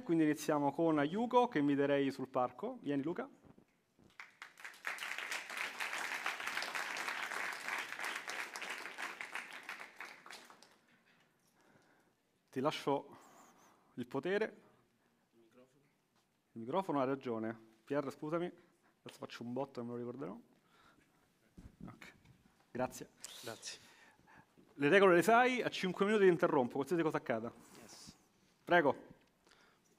Quindi iniziamo con Yugo che inviterei sul parco. Vieni Luca. Ti lascio il potere. Il microfono, il microfono ha ragione. Pierre, scusami, adesso faccio un botto e me lo ricorderò. Okay. Grazie. Grazie. Le regole le sai, a 5 minuti ti interrompo, qualsiasi cosa accada. Yes. Prego.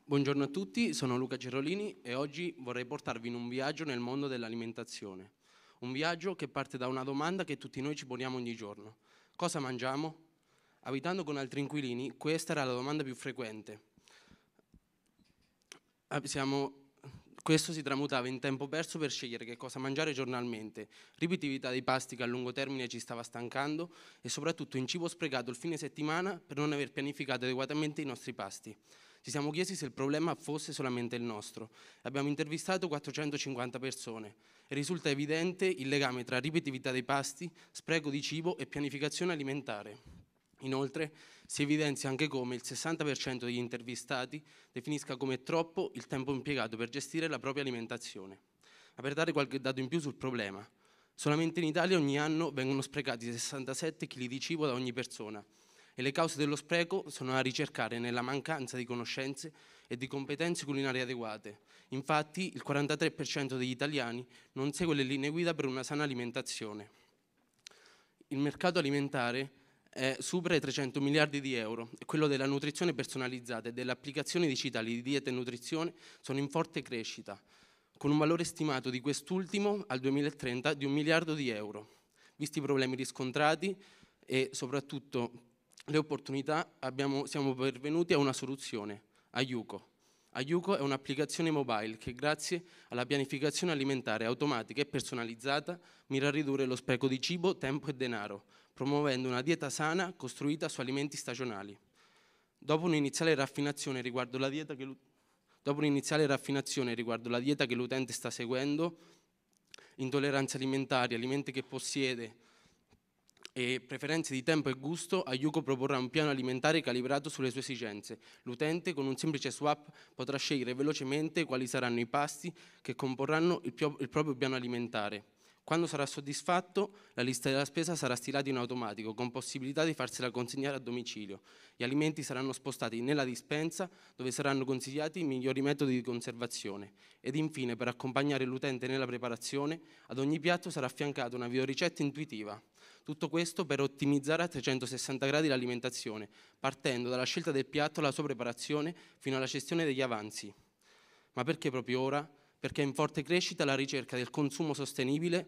Buongiorno a tutti, sono Luca Gerolini e oggi vorrei portarvi in un viaggio nel mondo dell'alimentazione. Un viaggio che parte da una domanda che tutti noi ci poniamo ogni giorno. Cosa mangiamo? Abitando con altri inquilini, questa era la domanda più frequente. Ah, siamo, questo si tramutava in tempo perso per scegliere che cosa mangiare giornalmente, ripetitività dei pasti che a lungo termine ci stava stancando e soprattutto in cibo sprecato il fine settimana per non aver pianificato adeguatamente i nostri pasti. Ci siamo chiesti se il problema fosse solamente il nostro. Abbiamo intervistato 450 persone e risulta evidente il legame tra ripetitività dei pasti, spreco di cibo e pianificazione alimentare. Inoltre si evidenzia anche come il 60% degli intervistati definisca come troppo il tempo impiegato per gestire la propria alimentazione. Ma per dare qualche dato in più sul problema, solamente in Italia ogni anno vengono sprecati 67 kg di cibo da ogni persona, e le cause dello spreco sono da ricercare nella mancanza di conoscenze e di competenze culinarie adeguate. Infatti il 43% degli italiani non segue le linee guida per una sana alimentazione. Il mercato alimentare eh, supera i 300 miliardi di euro e quello della nutrizione personalizzata e delle applicazioni digitali di dieta e nutrizione sono in forte crescita, con un valore stimato di quest'ultimo al 2030 di un miliardo di euro. Visti i problemi riscontrati e soprattutto le opportunità, abbiamo, siamo pervenuti a una soluzione, Ayuco. Ayuko è un'applicazione mobile che grazie alla pianificazione alimentare automatica e personalizzata mira a ridurre lo spreco di cibo, tempo e denaro, promuovendo una dieta sana costruita su alimenti stagionali. Dopo un'iniziale raffinazione riguardo raffinazione riguardo la dieta che l'utente sta seguendo, intolleranze alimentari, alimenti che possiede, e preferenze di tempo e gusto, Ayuko proporrà un piano alimentare calibrato sulle sue esigenze. L'utente con un semplice swap potrà scegliere velocemente quali saranno i pasti che comporranno il, il proprio piano alimentare. Quando sarà soddisfatto, la lista della spesa sarà stilata in automatico, con possibilità di farsela consegnare a domicilio. Gli alimenti saranno spostati nella dispensa, dove saranno consigliati i migliori metodi di conservazione. Ed infine, per accompagnare l'utente nella preparazione, ad ogni piatto sarà affiancata una videoricetta intuitiva. Tutto questo per ottimizzare a 360 gradi l'alimentazione, partendo dalla scelta del piatto alla sua preparazione fino alla gestione degli avanzi. Ma perché proprio ora? perché è in forte crescita la ricerca del consumo sostenibile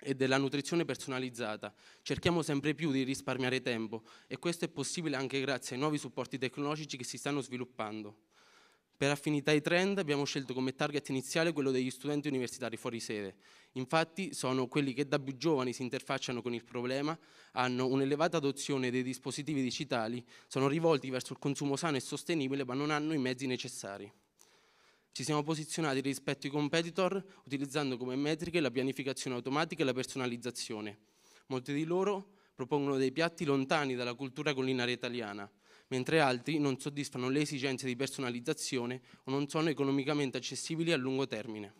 e della nutrizione personalizzata. Cerchiamo sempre più di risparmiare tempo e questo è possibile anche grazie ai nuovi supporti tecnologici che si stanno sviluppando. Per affinità ai trend abbiamo scelto come target iniziale quello degli studenti universitari fuori sede. Infatti sono quelli che da più giovani si interfacciano con il problema, hanno un'elevata adozione dei dispositivi digitali, sono rivolti verso il consumo sano e sostenibile ma non hanno i mezzi necessari. Ci siamo posizionati rispetto ai competitor utilizzando come metriche la pianificazione automatica e la personalizzazione. Molti di loro propongono dei piatti lontani dalla cultura collinare italiana, mentre altri non soddisfano le esigenze di personalizzazione o non sono economicamente accessibili a lungo termine.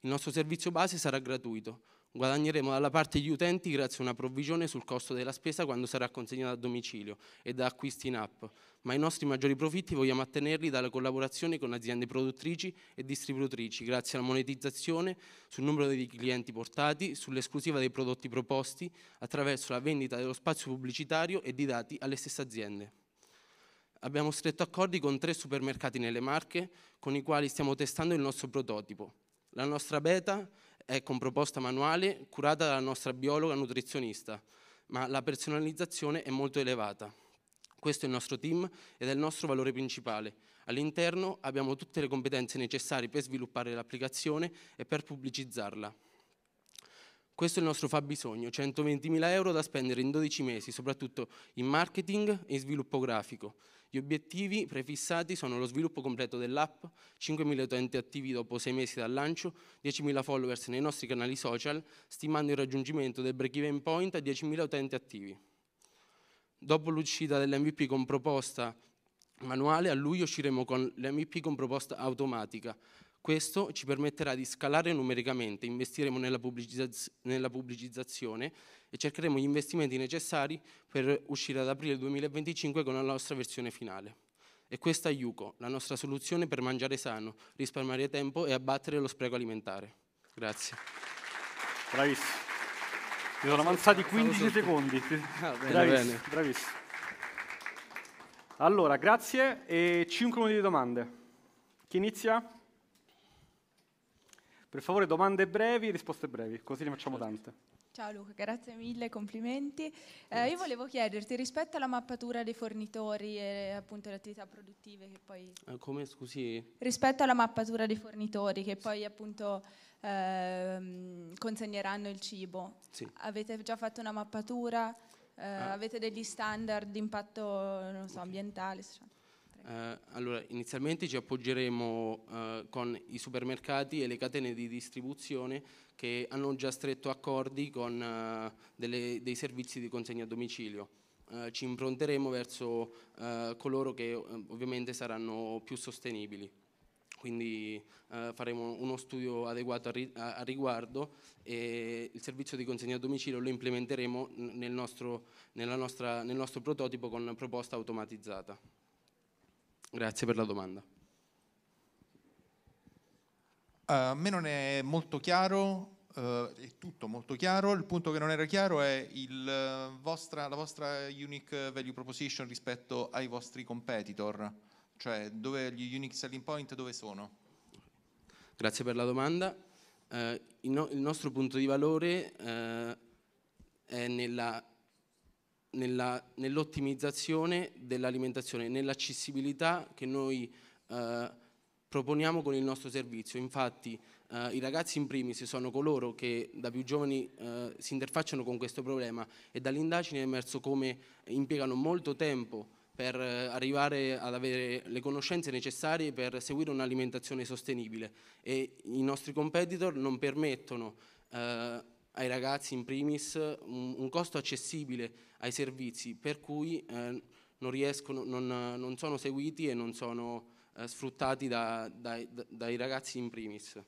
Il nostro servizio base sarà gratuito, Guadagneremo dalla parte degli utenti grazie a una provvigione sul costo della spesa quando sarà consegnata a domicilio e da acquisti in app, ma i nostri maggiori profitti vogliamo attenerli dalla collaborazione con aziende produttrici e distributrici grazie alla monetizzazione sul numero di clienti portati, sull'esclusiva dei prodotti proposti, attraverso la vendita dello spazio pubblicitario e di dati alle stesse aziende abbiamo stretto accordi con tre supermercati nelle Marche con i quali stiamo testando il nostro prototipo. La nostra beta è con proposta manuale curata dalla nostra biologa nutrizionista, ma la personalizzazione è molto elevata. Questo è il nostro team ed è il nostro valore principale. All'interno abbiamo tutte le competenze necessarie per sviluppare l'applicazione e per pubblicizzarla. Questo è il nostro fabbisogno, 120.000 euro da spendere in 12 mesi, soprattutto in marketing e in sviluppo grafico. Gli obiettivi prefissati sono lo sviluppo completo dell'app, 5.000 utenti attivi dopo 6 mesi dal lancio, 10.000 followers nei nostri canali social, stimando il raggiungimento del break-even point a 10.000 utenti attivi. Dopo l'uscita dell'MVP con proposta manuale, a luglio usciremo con l'MVP con proposta automatica, questo ci permetterà di scalare numericamente, investiremo nella, pubblicizz nella pubblicizzazione e cercheremo gli investimenti necessari per uscire ad aprile 2025 con la nostra versione finale. E questa è Yuko, la nostra soluzione per mangiare sano, risparmiare tempo e abbattere lo spreco alimentare. Grazie. Bravissimo. Mi sono avanzati 15 secondi. Ah, bravissimo, bravissimo. Allora, grazie e 5 minuti di domande. Chi inizia? Per favore domande brevi, risposte brevi, così ne facciamo certo. tante. Ciao Luca, grazie mille, complimenti. Eh, grazie. Eh, io volevo chiederti rispetto alla mappatura dei fornitori e appunto le attività produttive che poi... Eh, come scusi? Rispetto alla mappatura dei fornitori che poi appunto eh, consegneranno il cibo. Sì. Avete già fatto una mappatura? Eh, ah. Avete degli standard di impatto so, okay. ambientale? Sociale? Eh, allora, inizialmente ci appoggeremo eh, con i supermercati e le catene di distribuzione che hanno già stretto accordi con eh, delle, dei servizi di consegna a domicilio. Eh, ci impronteremo verso eh, coloro che eh, ovviamente saranno più sostenibili. Quindi faremo uno studio adeguato a, ri a, riguardo e il servizio di consegna a domicilio lo implementeremo nel nostro, nostra, nel nostro prototipo con proposta automatizzata. Grazie per la domanda. A me non è molto chiaro, eh, è tutto molto chiaro, il punto che non era chiaro è il, eh, vostra, la vostra unique value proposition rispetto ai vostri competitor, cioè dove gli unique selling point dove sono? Grazie per la domanda. Eh, il, no, il, nostro punto di valore eh, è nella nell'ottimizzazione dell'alimentazione, nell'accessibilità che noi eh, proponiamo con il nostro servizio. Infatti eh, i ragazzi in primis sono coloro che da più giovani eh, si interfacciano con questo problema e dall'indagine è emerso come impiegano molto tempo per eh, arrivare ad avere le conoscenze necessarie per seguire un'alimentazione sostenibile e i nostri competitor non permettono eh, ai ragazzi in primis un, un costo accessibile ai servizi per cui eh, non, riescono, non, non, sono seguiti e non sono eh, sfruttati da, dai, dai ragazzi in primis.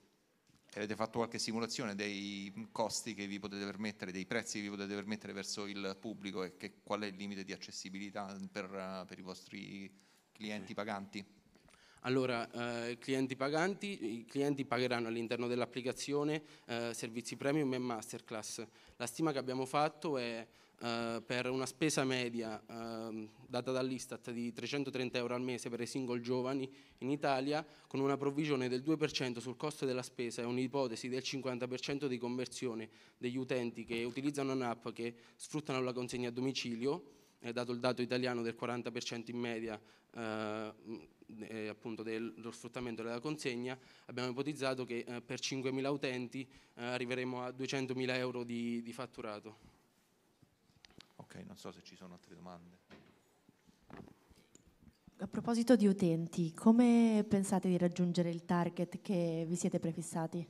Avete fatto qualche simulazione dei costi che vi potete permettere, dei prezzi che vi potete permettere verso il pubblico e che, qual è il limite di accessibilità per, per i vostri clienti paganti? Allora, eh, clienti paganti, i clienti pagheranno all'interno dell'applicazione eh, servizi premium e masterclass. La stima che abbiamo fatto è eh, per una spesa media ehm, data dall'Istat di 330 euro al mese per i single giovani in Italia, con una provvisione del 2% sul costo della spesa e un'ipotesi del 50% di conversione degli utenti che utilizzano un'app che sfruttano la consegna a domicilio, è dato il dato italiano del 40% in media eh, eh, appunto dello sfruttamento della consegna, abbiamo ipotizzato che eh, per 5.000 utenti eh, arriveremo a 200.000 euro di, di, fatturato. Ok, non so se ci sono altre domande. A proposito di utenti, come pensate di raggiungere il target che vi siete prefissati?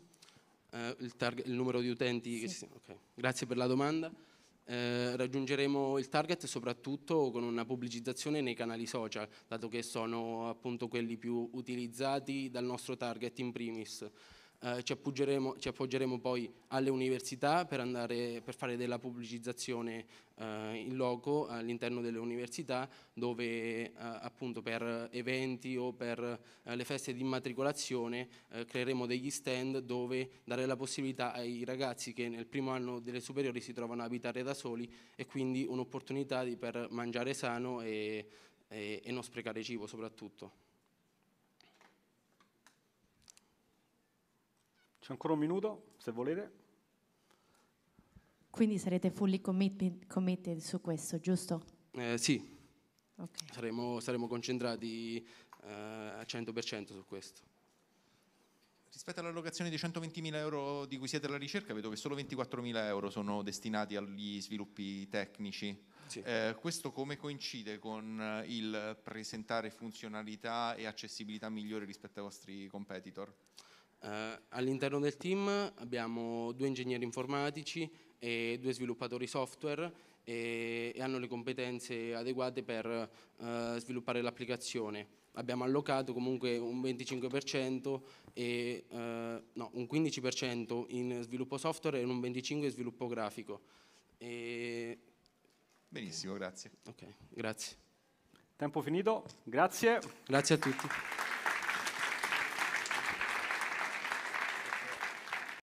Eh, il, il, numero di utenti? Sì. Si, okay. Grazie per la domanda. Eh, raggiungeremo il target soprattutto con una pubblicizzazione nei canali social, dato che sono appunto quelli più utilizzati dal nostro target in primis eh, ci, ci, appoggeremo, poi alle università per, andare, per fare della pubblicizzazione eh, in loco all'interno delle università dove eh, appunto per eventi o per eh, le feste di immatricolazione eh, creeremo degli stand dove dare la possibilità ai ragazzi che nel primo anno delle superiori si trovano a abitare da soli e quindi un'opportunità per mangiare sano e, e, e non sprecare cibo soprattutto. C'è ancora un minuto, se volete. Quindi sarete fully committed, committed su questo, giusto? Eh, sì. Okay. Saremo, saremo, concentrati eh, al 100% su questo. Rispetto all'allocazione dei 120.000 euro di cui siete alla ricerca, vedo che solo 24.000 euro sono destinati agli sviluppi tecnici. Sì. Eh, questo come coincide con eh, il presentare funzionalità e accessibilità migliori rispetto ai vostri competitor? Eh, all'interno del team abbiamo due ingegneri informatici e due sviluppatori software e, e hanno le competenze adeguate per eh, sviluppare l'applicazione. Abbiamo allocato comunque un 25% e, eh, no, un 15% in sviluppo software e un 25% in sviluppo grafico. E... Benissimo, grazie. Ok, grazie. Tempo finito, grazie. Grazie a tutti.